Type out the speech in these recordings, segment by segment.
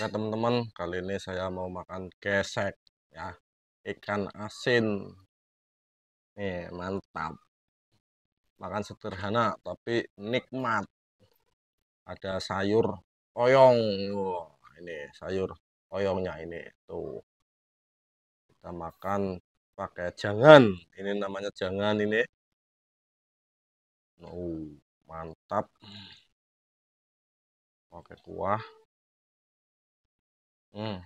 Oke teman-teman kali ini saya mau makan kesek ya ikan asin nih mantap makan sederhana tapi nikmat ada sayur oyong Wah, ini sayur oyongnya ini tuh kita makan pakai jangan ini namanya jangan ini oh mantap pakai kuah Hmm.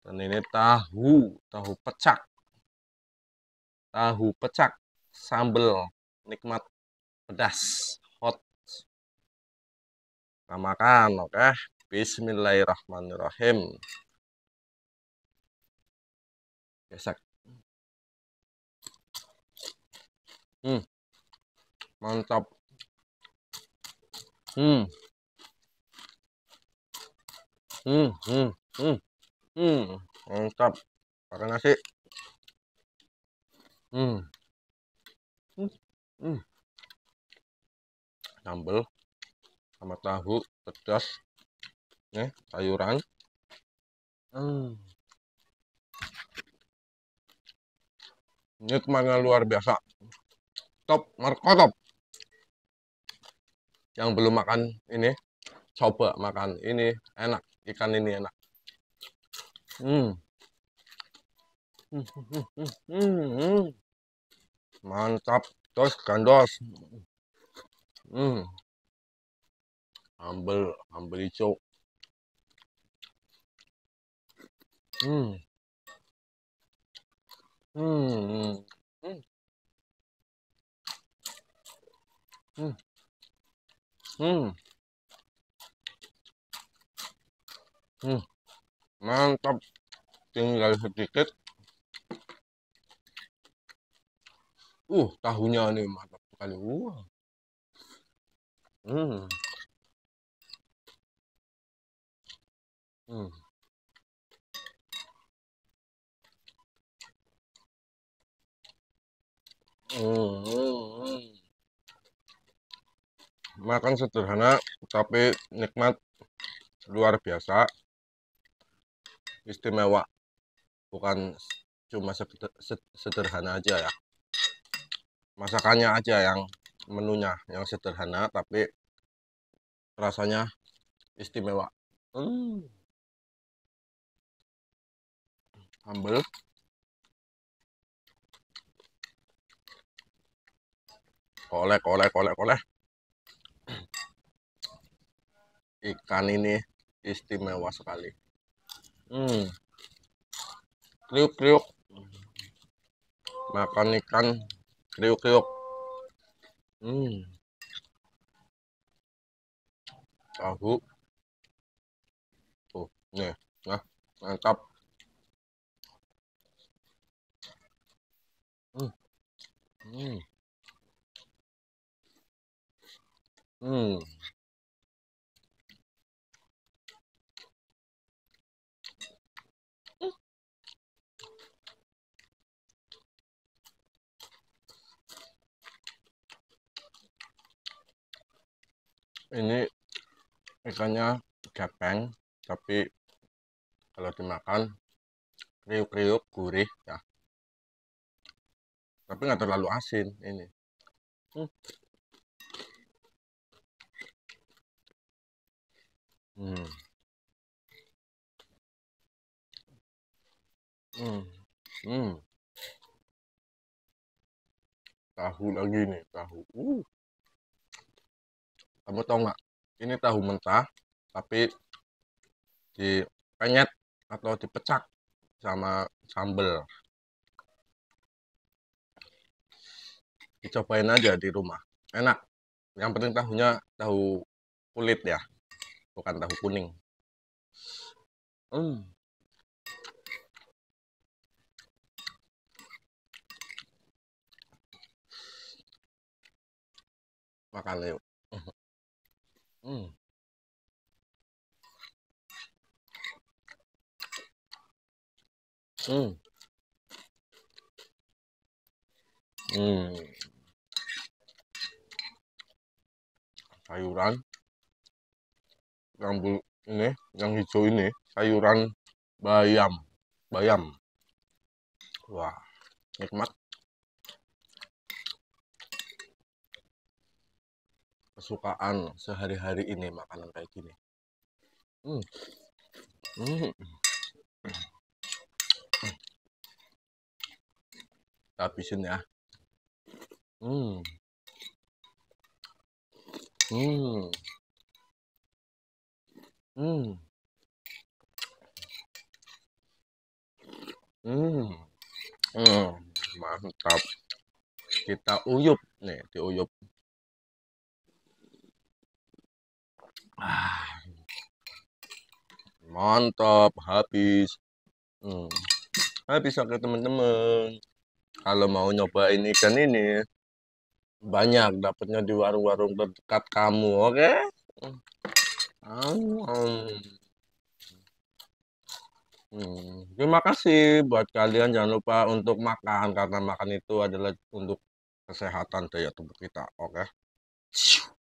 Dan ini tahu, tahu pecak. Tahu pecak, sambal nikmat pedas, hot. Kita makan, oke. Okay? Bismillahirrahmanirrahim. Besok. Hmm. Mantap. Hmm hmm hmm hmm hmm mantap pakai nasi hmm hmm, hmm. sambel sama tahu pedas nih ya, sayuran hmm. nikmatnya luar biasa top markotop yang belum makan ini coba makan ini enak ikan ini enak hmm. Hmm, hmm, hmm, hmm. mantap terus gandos hmm. ambil ambil hijau hmm. Hmm. Hmm. Hmm. hmm. Hmm, mantap. Tinggal sedikit. Uh, tahunya ini mantap sekali. uh. Hmm. Hmm. Hmm. Makan sederhana tapi nikmat luar biasa istimewa bukan cuma sederhana aja ya masakannya aja yang menunya yang sederhana tapi rasanya istimewa hmm. sambal kolek kolek kolek kolek ikan ini istimewa sekali ừ. kriuk kriuk makan ikan kriuk kriuk hmm. tahu tuh nih nah mantap hmm. Hmm. Hmm. ini ikannya gepeng tapi kalau dimakan kriuk-kriuk gurih ya tapi nggak terlalu asin ini hmm. Hmm. Hmm. hmm. Tahu lagi nih, tahu. Uh kamu tahu nggak ini tahu mentah tapi dipenyet atau dipecak sama sambel dicobain aja di rumah enak yang penting tahunya tahu kulit ya bukan tahu kuning hmm. makan yuk Hmm, hmm, Hmm. Sayuran yang ini, yang hijau ini, sayuran bayam, bayam. Wah, nikmat. kesukaan sehari-hari ini makanan kayak gini hmm. Hmm. habisin ya hmm hmm hmm hmm, hmm. mantap kita uyup nih diuyup Ah. mantap habis hmm. habis oke teman-teman kalau mau nyobain ikan ini banyak dapatnya di warung-warung terdekat kamu oke okay? Hmm. hmm. terima kasih buat kalian jangan lupa untuk makan karena makan itu adalah untuk kesehatan daya tubuh kita oke okay?